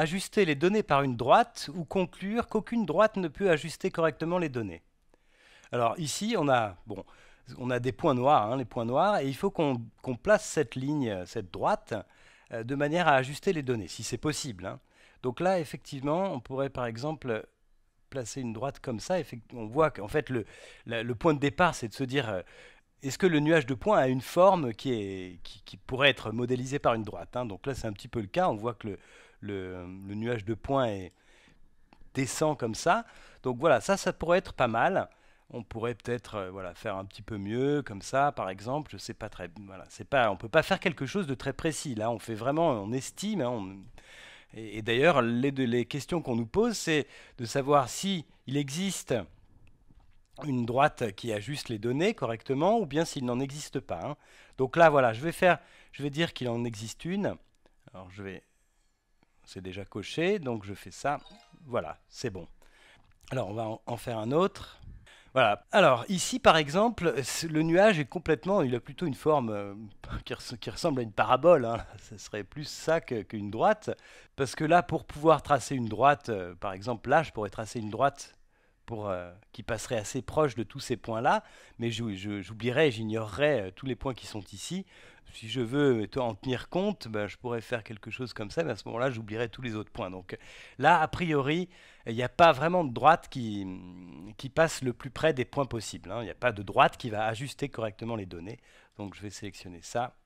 ajuster les données par une droite ou conclure qu'aucune droite ne peut ajuster correctement les données. Alors ici, on a, bon, on a des points noirs, hein, les points noirs, et il faut qu'on place cette ligne, cette droite, euh, de manière à ajuster les données, si c'est possible. Hein. Donc là, effectivement, on pourrait par exemple placer une droite comme ça. On voit qu'en fait, le, le, point de départ, c'est de se dire... Euh, est-ce que le nuage de points a une forme qui, est, qui, pourrait être modélisée par une droite hein. Donc là, c'est un petit peu le cas. On voit que le, le, nuage de points est, descend comme ça. Donc voilà, ça, ça pourrait être pas mal. On pourrait peut-être euh, voilà, faire un petit peu mieux, comme ça, par exemple. Je sais pas très. Voilà, c'est pas, on peut pas faire quelque chose de très précis. Là, on fait vraiment, on estime. Hein, et, d'ailleurs, les, les questions qu'on nous pose, c'est de savoir si il existe une droite qui ajuste les données correctement ou bien s'il n'en existe pas. Hein. Donc là, voilà, je vais faire, je vais dire qu'il en existe une. Alors je vais c'est déjà coché, donc je fais ça. Voilà, c'est bon. Alors on va en faire un autre. Voilà. Alors ici par exemple, le nuage est complètement, il a plutôt une forme euh, qui, ressemble à une parabole. Hein. Ce serait plus ça qu'une droite, parce que là, pour pouvoir tracer une droite, euh, par exemple là, je pourrais tracer une droite euh, qui passerait assez proche de tous ces points-là, mais j'oublierai, j'ignorerai euh, tous les points qui sont ici. Si je veux en tenir compte, bah, je pourrais faire quelque chose comme ça, mais à ce moment-là, j'oublierai tous les autres points. Donc là, a priori, il n'y a pas vraiment de droite qui, qui passe le plus près des points possibles. Hein. Il n'y a pas de droite qui va ajuster correctement les données. Donc je vais sélectionner ça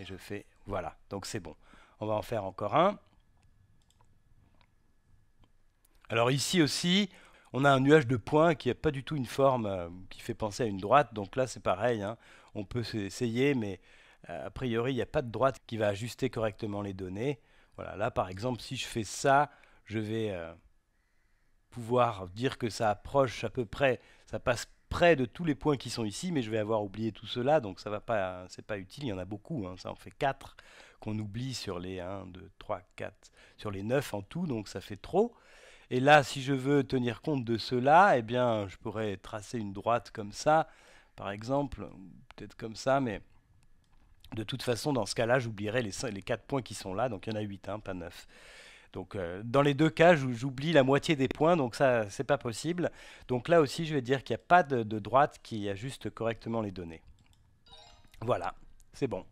et je fais voilà. Donc c'est bon. On va en faire encore un. Alors ici aussi, on a un nuage de points qui n'a pas du tout une forme euh, qui fait penser à une droite. Donc là, c'est pareil. Hein. On peut essayer, mais euh, a priori, il n'y a pas de droite qui va ajuster correctement les données. Voilà, là, par exemple, si je fais ça, je vais euh, pouvoir dire que ça approche à peu près, ça passe près de tous les points qui sont ici, mais je vais avoir oublié tout cela, donc ça va pas, c'est pas utile. Il y en a beaucoup. Hein. ça en fait 4 qu'on oublie sur les 1, 2, 3, 4, sur les 9 en tout, donc ça fait trop. Et là, si je veux tenir compte de cela, eh bien, je pourrais tracer une droite comme ça, par exemple, peut-être comme ça, mais de toute façon, dans ce cas-là, j'oublierai les, quatre points qui sont là, donc il y en a 8, hein, pas 9. Donc euh, dans les deux cas, j'oublie la moitié des points, donc ça, c'est pas possible. Donc là aussi, je vais dire qu'il n'y a pas de droite qui ajuste correctement les données. Voilà, c'est bon.